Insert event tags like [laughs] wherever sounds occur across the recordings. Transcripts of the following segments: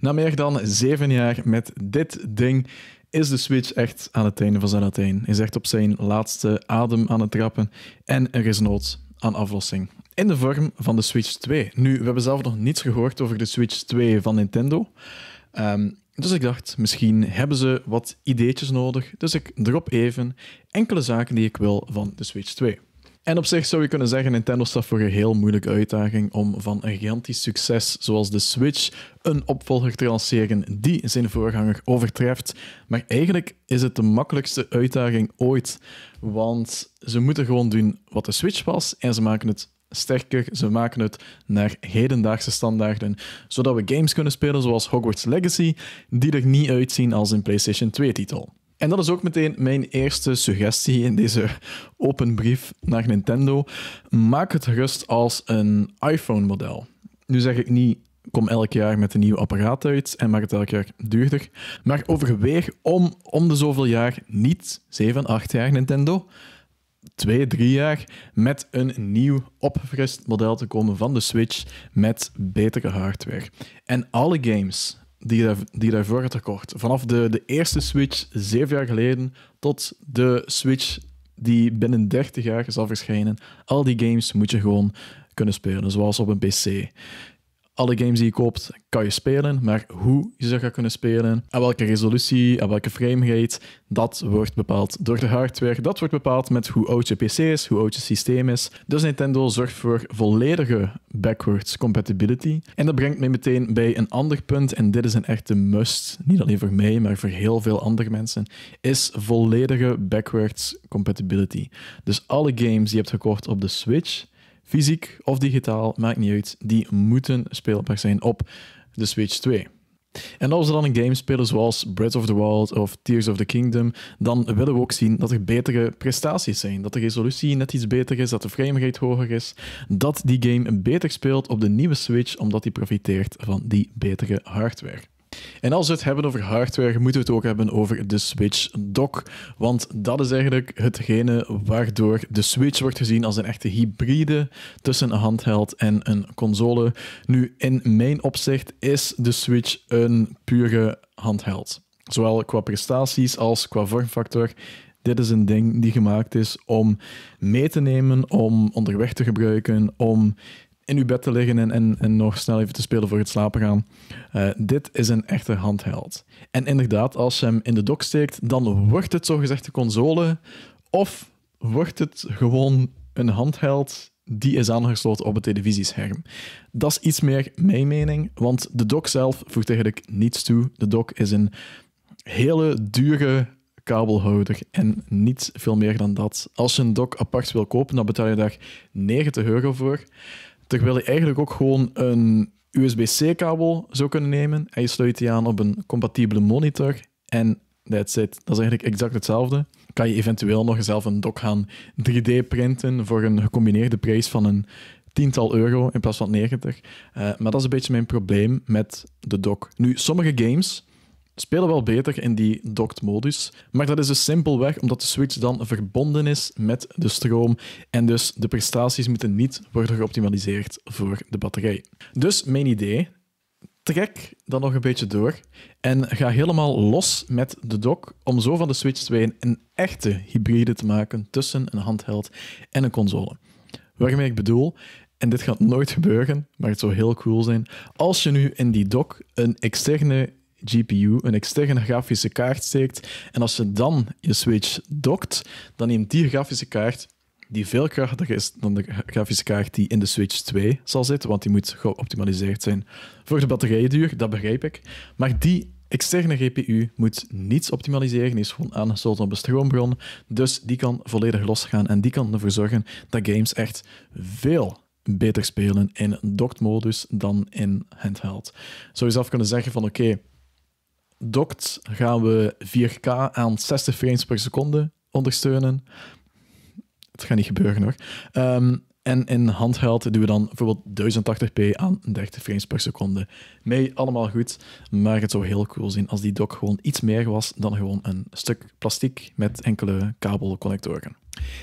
Na meer dan zeven jaar met dit ding is de Switch echt aan het einde van zijn Latijn. Is echt op zijn laatste adem aan het trappen en er is nood aan aflossing. In de vorm van de Switch 2. Nu, we hebben zelf nog niets gehoord over de Switch 2 van Nintendo. Ehm, dus ik dacht, misschien hebben ze wat ideetjes nodig. Dus ik drop even enkele zaken die ik wil van de Switch 2. En op zich zou je kunnen zeggen, Nintendo staat voor een heel moeilijke uitdaging om van een gigantisch succes zoals de Switch een opvolger te lanceren die zijn voorganger overtreft. Maar eigenlijk is het de makkelijkste uitdaging ooit, want ze moeten gewoon doen wat de Switch was en ze maken het sterker. Ze maken het naar hedendaagse standaarden, zodat we games kunnen spelen zoals Hogwarts Legacy, die er niet uitzien als een PlayStation 2-titel. En dat is ook meteen mijn eerste suggestie in deze open brief naar Nintendo. Maak het gerust als een iPhone-model. Nu zeg ik niet kom elk jaar met een nieuw apparaat uit en maak het elk jaar duurder. Maar overweeg om om de zoveel jaar niet 7, 8 jaar Nintendo, 2, 3 jaar met een nieuw opgefrist model te komen van de Switch met betere hardware. En alle games die, die daarvoor had Vanaf de, de eerste Switch zeven jaar geleden tot de Switch die binnen 30 jaar zal verschijnen. Al die games moet je gewoon kunnen spelen, zoals op een PC alle games die je koopt kan je spelen, maar hoe je ze gaat kunnen spelen, aan welke resolutie, aan welke frame rate, dat wordt bepaald door de hardware. Dat wordt bepaald met hoe oud je PC is, hoe oud je systeem is. Dus Nintendo zorgt voor volledige backwards compatibility. En dat brengt mij meteen bij een ander punt, en dit is een echte must, niet alleen voor mij, maar voor heel veel andere mensen, is volledige backwards compatibility. Dus alle games die je hebt gekocht op de Switch, fysiek of digitaal, maakt niet uit, die moeten speelbaar zijn op de Switch 2. En als we dan een game spelen zoals Breath of the Wild of Tears of the Kingdom, dan willen we ook zien dat er betere prestaties zijn. Dat de resolutie net iets beter is, dat de framerate hoger is. Dat die game beter speelt op de nieuwe Switch, omdat die profiteert van die betere hardware. En als we het hebben over hardware, moeten we het ook hebben over de Switch dock. Want dat is eigenlijk hetgene waardoor de Switch wordt gezien als een echte hybride tussen een handheld en een console. Nu, in mijn opzicht is de Switch een pure handheld. Zowel qua prestaties als qua vormfactor. Dit is een ding die gemaakt is om mee te nemen, om onderweg te gebruiken, om in uw bed te liggen en, en, en nog snel even te spelen voor het slapen gaan. Eh, dit is een echte handheld. En inderdaad, als je hem in de dock steekt, dan wordt het zogezegd de console. Of wordt het gewoon een handheld die is aangesloten op het televisiescherm. Dat is iets meer mijn mening, want de dock zelf voegt eigenlijk niets toe. De dock is een hele dure kabelhouder en niet veel meer dan dat. Als je een dock apart wil kopen, dan betaal je daar 90 euro voor. Terwijl je eigenlijk ook gewoon een USB-C-kabel zou kunnen nemen en je sluit die aan op een compatibele monitor en that's it. Dat is eigenlijk exact hetzelfde. Kan je eventueel nog zelf een dock gaan 3D-printen voor een gecombineerde prijs van een tiental euro in plaats van 90. Eh, maar dat is een beetje mijn probleem met de dock. Nu, sommige games spelen wel beter in die docked modus. Maar dat is dus simpelweg omdat de Switch dan verbonden is met de stroom en dus de prestaties moeten niet worden geoptimaliseerd voor de batterij. Dus mijn idee, trek dan nog een beetje door en ga helemaal los met de dock om zo van de Switch 2 een echte hybride te maken tussen een handheld en een console. Waarmee ik bedoel, en dit gaat nooit gebeuren, maar het zou heel cool zijn, als je nu in die dock een externe GPU, een externe grafische kaart steekt. En als je dan je switch dokt, dan neemt die grafische kaart die veel krachtiger is dan de grafische kaart die in de Switch 2 zal zitten, want die moet geoptimaliseerd zijn voor de batterijduur, dat begrijp ik. Maar die externe GPU moet niets optimaliseren, die is gewoon aangesloten op een stroombron, dus die kan volledig losgaan en die kan ervoor zorgen dat games echt veel beter spelen in docked-modus dan in handheld. Zou je zelf kunnen zeggen van oké, dokt, gaan we 4K aan 60 frames per seconde ondersteunen. Het gaat niet gebeuren hoor. Ehm, en in handheld doen we dan bijvoorbeeld 1080p aan 30 frames per seconde. Mee allemaal goed, maar het zou heel cool zijn als die dock gewoon iets meer was dan gewoon een stuk plastic met enkele kabelconnectoren.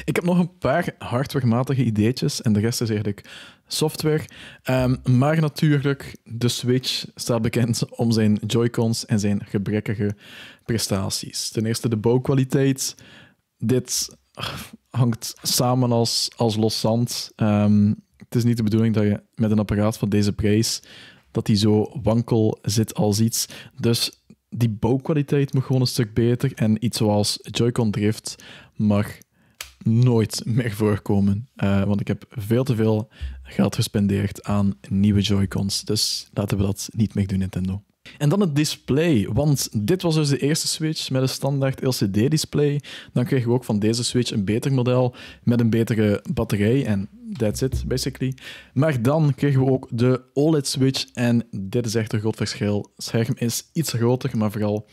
Ik heb nog een paar hardwarematige ideetjes en de rest is eigenlijk software. Ehm, maar natuurlijk, de Switch staat bekend om zijn Joy-Cons en zijn gebrekkige prestaties. Ten eerste de bouwkwaliteit. Dit hangt samen als, als los zand. Ehm, het is niet de bedoeling dat je met een apparaat van deze prijs dat die zo wankel zit als iets. Dus die bouwkwaliteit moet gewoon een stuk beter. En iets zoals Joy-Con Drift mag nooit meer voorkomen. Eh, want ik heb veel te veel geld gespendeerd aan nieuwe Joy-Cons. Dus laten we dat niet meer doen, Nintendo. En dan het display, want dit was dus de eerste Switch met een standaard LCD-display. Dan kregen we ook van deze Switch een beter model met een betere batterij en that's it, basically. Maar dan kregen we ook de OLED-Switch en dit is echt een groot verschil. Het scherm is iets groter, maar vooral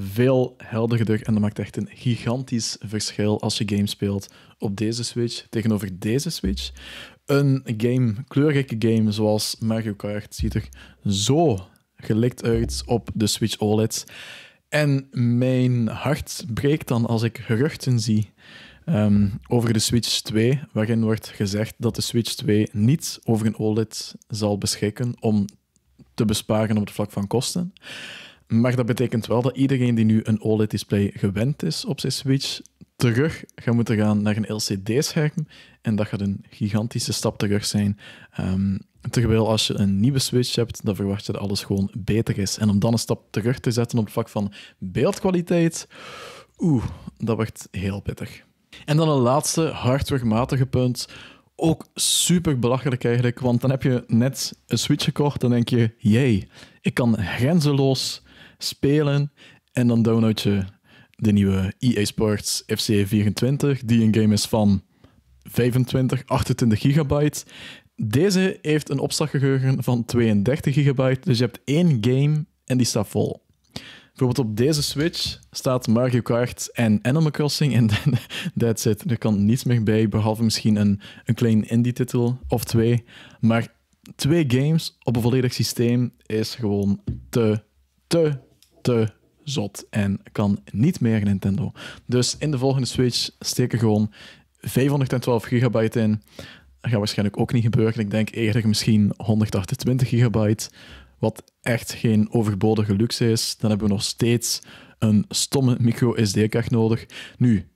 veel helderder en dat maakt echt een gigantisch verschil als je game speelt op deze Switch tegenover deze Switch. Een game, kleurrijke game zoals Mario Kart ziet er zo gelikt uit op de Switch OLED. En mijn hart breekt dan als ik geruchten zie um, over de Switch 2, waarin wordt gezegd dat de Switch 2 niet over een OLED zal beschikken om te besparen op het vlak van kosten. Maar dat betekent wel dat iedereen die nu een OLED-display gewend is op zijn Switch, terug gaat moeten gaan naar een LCD-scherm. En dat gaat een gigantische stap terug zijn. Um, terwijl als je een nieuwe Switch hebt, dan verwacht je dat alles gewoon beter is. En om dan een stap terug te zetten op het vlak van beeldkwaliteit, oeh, dat wordt heel pittig. En dan een laatste hardwarematige punt ook super belachelijk eigenlijk, want dan heb je net een Switch gekocht en denk je, jee, ik kan grenzeloos spelen. En dan download je de nieuwe EA Sports FC 24, die een game is van 25, 28 gigabyte. Deze heeft een opslaggeheugen van 32 gigabyte, dus je hebt één game en die staat vol. Bijvoorbeeld op deze Switch staat Mario Kart en Animal Crossing en [laughs] dat zit. Er kan niets meer bij, behalve misschien een, een klein indie-titel of twee. Maar twee games op een volledig systeem is gewoon te, te zot en kan niet meer Nintendo. Dus in de volgende Switch steken gewoon 512 gigabyte in. Dat gaat waarschijnlijk ook niet gebeuren. Ik denk eerder misschien 128 gigabyte. Wat echt geen overbodige luxe is. Dan hebben we nog steeds een stomme micro SD-kaart nodig. Nu,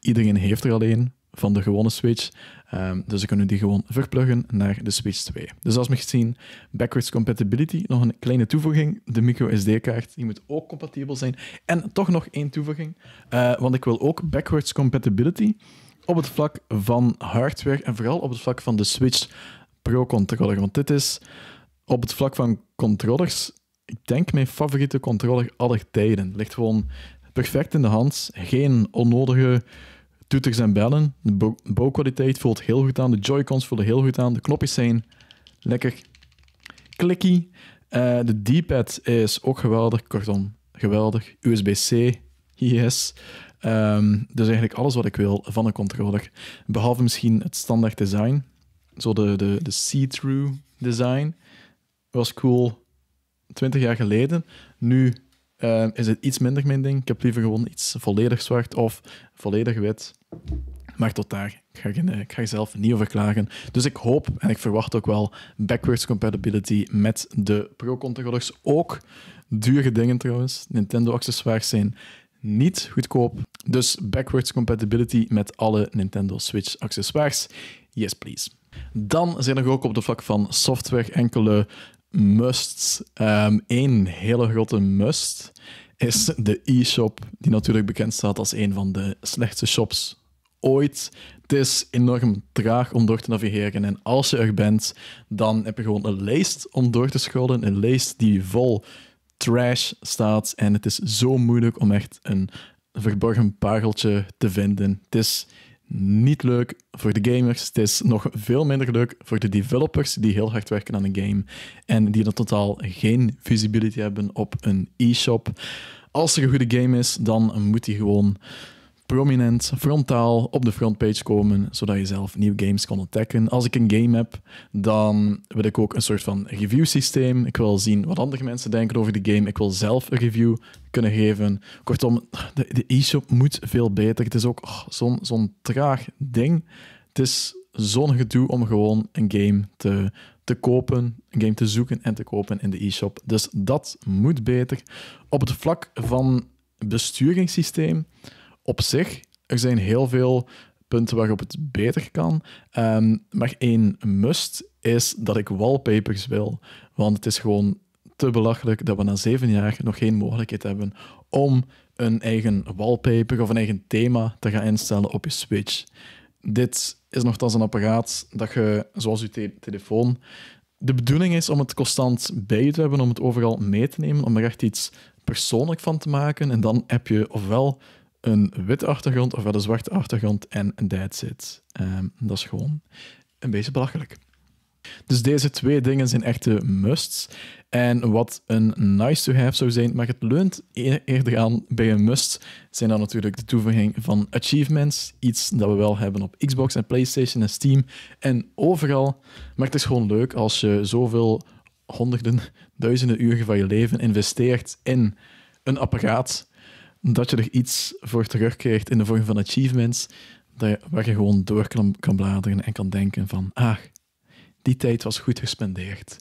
iedereen heeft er alleen van de gewone Switch. Um, dus we kunnen die gewoon verpluggen naar de Switch 2. Dus als we gezien, backwards compatibility, nog een kleine toevoeging. De micro SD-kaart, die moet ook compatibel zijn. En toch nog één toevoeging, eh, want ik wil ook backwards compatibility op het vlak van hardware en vooral op het vlak van de Switch Pro-controller. Want dit is op het vlak van controllers, ik denk mijn favoriete controller aller tijden. Ligt gewoon perfect in de hand. Geen onnodige toeters en bellen. De bouwkwaliteit voelt heel goed aan. De Joy-Cons voelen heel goed aan. De knopjes zijn lekker klikkie. Eh, de D-pad is ook geweldig. Kortom, geweldig. USB-C, yes. Ehm, dus eigenlijk alles wat ik wil van een controller. Behalve misschien het standaard design. Zo de, de, de see-through design. Was cool 20 jaar geleden. Nu eh, is het iets minder mijn ding. Ik heb liever gewoon iets volledig zwart of volledig wit. Maar tot daar. Ik ga, je ik zelf niet over klagen. Dus ik hoop en ik verwacht ook wel backwards compatibility met de Pro-controllers. Ook dure dingen trouwens. Nintendo-accessoires zijn niet goedkoop. Dus backwards compatibility met alle Nintendo Switch-accessoires. Yes, please. Dan zijn er ook op de vlak van software enkele musts. Eén ehm, hele grote must is de e-shop, die natuurlijk bekend staat als een van de slechtste shops ooit. Het is enorm traag om door te navigeren. En als je er bent, dan heb je gewoon een lijst om door te scrollen. Een lijst die vol trash staat. En het is zo moeilijk om echt een verborgen pareltje te vinden. Het is niet leuk voor de gamers. Het is nog veel minder leuk voor de developers die heel hard werken aan een game en die dan totaal geen visibility hebben op een e-shop. Als er een goede game is, dan moet die gewoon prominent, frontaal op de frontpage komen, zodat je zelf nieuwe games kan ontdekken. Als ik een game heb, dan wil ik ook een soort van review systeem. Ik wil zien wat andere mensen denken over de game. Ik wil zelf een review kunnen geven. Kortom, de e-shop moet veel beter. Het is ook oh, zo'n traag ding. Het is zo'n gedoe om gewoon een game te, te kopen, een game te zoeken en te kopen in de e-shop. Dus dat moet beter. Op het vlak van besturingssysteem op zich, er zijn heel veel punten waarop het beter kan. Ehm, maar één must is dat ik wallpapers wil. Want het is gewoon te belachelijk dat we na zeven jaar nog geen mogelijkheid hebben om een eigen wallpaper of een eigen thema te gaan instellen op je Switch. Dit is nogthans een apparaat dat je, zoals je telefoon, de bedoeling is om het constant bij je te hebben, om het overal mee te nemen, om er echt iets persoonlijk van te maken. En dan heb je ofwel een witte achtergrond of wel een zwarte achtergrond en that's it. Um, dat is gewoon een beetje belachelijk. Dus deze twee dingen zijn echte musts. En wat een nice to have zou zijn, maar het leunt e- eerder aan bij een must, zijn dan natuurlijk de toevoeging van achievements. Iets dat we wel hebben op Xbox en PlayStation en Steam en overal. Maar het is gewoon leuk als je zoveel honderden, duizenden uren van je leven investeert in een apparaat dat je er iets voor terugkrijgt in de vorm van achievements, dat je, waar je gewoon door kan, bladeren en kan denken van, ah, die tijd was goed gespendeerd.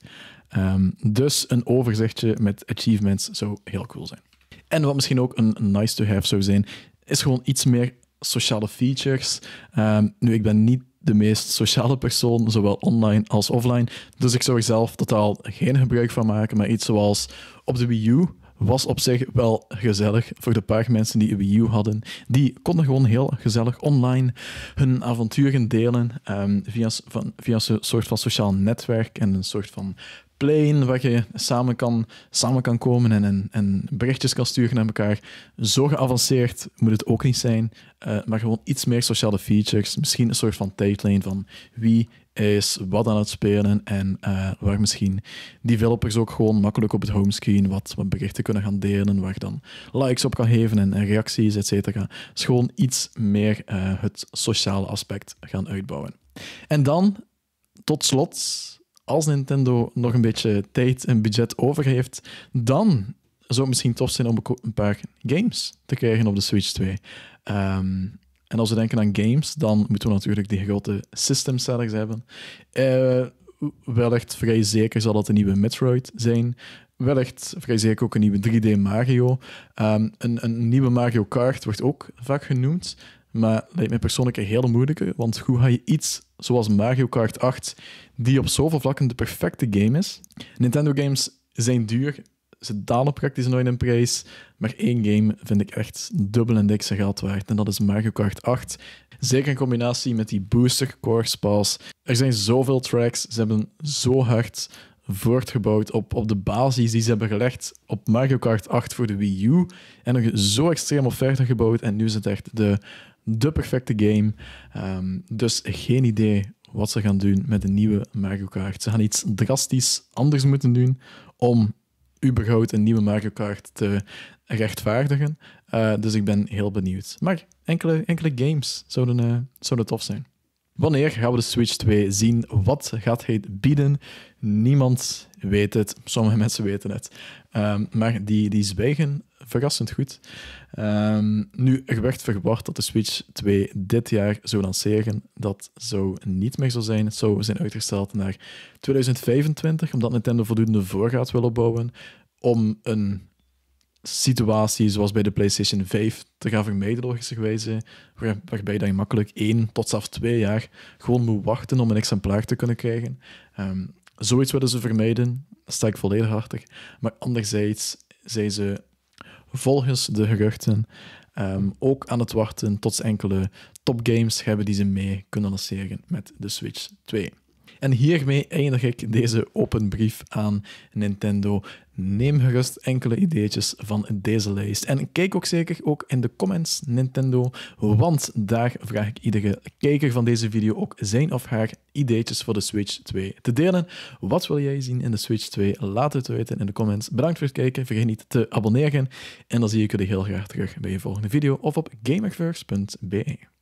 Ehm, dus een overzichtje met achievements zou heel cool zijn. En wat misschien ook een nice to have zou zijn, is gewoon iets meer sociale features. Ehm, nu, ik ben niet de meest sociale persoon, zowel online als offline. Dus ik zou er zelf totaal geen gebruik van maken. Maar iets zoals op de Wii U was op zich wel gezellig voor de paar mensen die een Wii U hadden. Die konden gewoon heel gezellig online hun avonturen delen ehm, via, van, via een soort van sociaal netwerk en een soort van plane waar je samen kan, samen kan komen en, en, en berichtjes kan sturen naar elkaar. Zo geavanceerd moet het ook niet zijn, eh, maar gewoon iets meer sociale features. Misschien een soort van tijdlijn van wie is wat aan het spelen en eh, waar misschien developers ook gewoon makkelijk op het homescreen wat, wat berichten kunnen gaan delen, waar je dan likes op kan geven en, reacties, et cetera. Dus gewoon iets meer eh, het sociale aspect gaan uitbouwen. En dan, tot slot, als Nintendo nog een beetje tijd en budget over heeft, dan zou het misschien tof zijn om een paar games te krijgen op de Switch 2. Ehm, en als we denken aan games, dan moeten we natuurlijk die grote system sellers hebben. Uh, wellicht vrij zeker zal dat een nieuwe Metroid zijn. Wellicht vrij zeker ook een nieuwe 3D Mario. Ehm, een, een nieuwe Mario Kart wordt ook vaak genoemd. Maar lijkt mij persoonlijk een hele moeilijke. Want hoe ga je iets zoals Mario Kart 8, die op zoveel vlakken de perfecte game is. Nintendo games zijn duur. Ze dalen praktisch nooit in prijs. Maar één game vind ik echt dubbel en dikse geld waard. En dat is Mario Kart 8. Zeker in combinatie met die booster Core pass. Er zijn zoveel tracks. Ze hebben zo hard voortgebouwd op, op de basis die ze hebben gelegd op Mario Kart 8 voor de Wii U. En nog zo extreem op verder gebouwd. En nu is het echt de de perfecte game. Ehm, dus geen idee wat ze gaan doen met de nieuwe Mario Kart. Ze gaan iets drastisch anders moeten doen om überhaupt een nieuwe Mario Kart te rechtvaardigen. Eh, dus ik ben heel benieuwd. Maar enkele, enkele games zouden, uh, tof zijn. Wanneer gaan we de Switch 2 zien? Wat gaat hij bieden? Niemand weet het. Sommige mensen weten het. Ehm, maar die, die zwijgen verrassend goed. Ehm, nu, er werd verwacht dat de Switch 2 dit jaar zou lanceren. Dat zou niet meer zo zijn. Het zou zijn uitgesteld naar 2025, omdat Nintendo voldoende voorraad wil opbouwen om een situatie zoals bij de PlayStation 5 te gaan vermijden, logischerwijs, waar, waarbij dat je makkelijk één tot zelfs twee jaar gewoon moet wachten om een exemplaar te kunnen krijgen. Ehm, zoiets willen ze vermijden, sta ik volledig achter. Maar anderzijds zijn ze volgens de geruchten ehm, ook aan het wachten tot ze enkele topgames hebben die ze mee kunnen lanceren met de Switch 2. En hiermee eindig ik deze open brief aan Nintendo. Neem gerust enkele ideetjes van deze lijst. En kijk ook zeker ook in de comments, Nintendo, want daar vraag ik iedere kijker van deze video ook zijn of haar ideetjes voor de Switch 2 te delen. Wat wil jij zien in de Switch 2? Laat het weten in de comments. Bedankt voor het kijken, vergeet niet te abonneren en dan zie ik jullie heel graag terug bij je volgende video of op gamerverse.be.